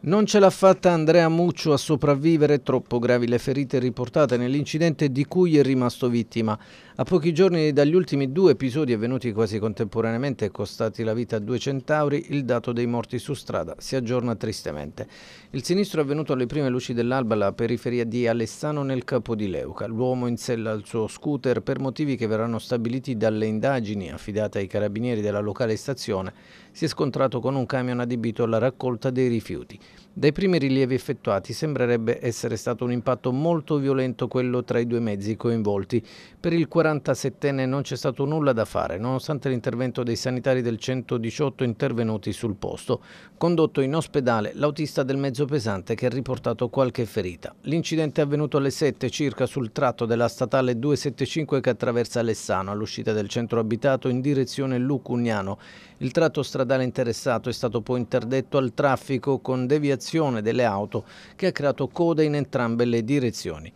Non ce l'ha fatta Andrea Muccio a sopravvivere, troppo gravi le ferite riportate nell'incidente di cui è rimasto vittima. A pochi giorni dagli ultimi due episodi avvenuti quasi contemporaneamente e costati la vita a due centauri, il dato dei morti su strada si aggiorna tristemente. Il sinistro è avvenuto alle prime luci dell'alba alla periferia di Alessano nel capo di Leuca. L'uomo in sella al suo scooter per motivi che verranno stabiliti dalle indagini affidate ai carabinieri della locale stazione. Si è scontrato con un camion adibito alla raccolta dei rifiuti. Dai primi rilievi effettuati sembrerebbe essere stato un impatto molto violento quello tra i due mezzi coinvolti. Per il 47enne non c'è stato nulla da fare, nonostante l'intervento dei sanitari del 118 intervenuti sul posto. Condotto in ospedale l'autista del mezzo pesante che ha riportato qualche ferita. L'incidente è avvenuto alle 7 circa sul tratto della statale 275 che attraversa Alessano all'uscita del centro abitato in direzione Lucugnano. Il tratto stradale interessato è stato poi interdetto al traffico con deviazioni circolazione delle auto che ha creato code in entrambe le direzioni.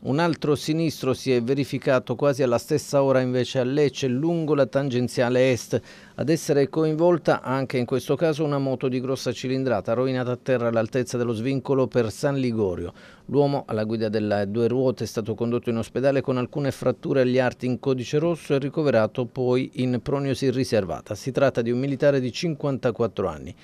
Un altro sinistro si è verificato quasi alla stessa ora invece a Lecce lungo la tangenziale est. Ad essere coinvolta anche in questo caso una moto di grossa cilindrata rovinata a terra all'altezza dello svincolo per San Ligorio. L'uomo alla guida delle due ruote è stato condotto in ospedale con alcune fratture agli arti in codice rosso e ricoverato poi in proniosi riservata. Si tratta di un militare di 54 anni.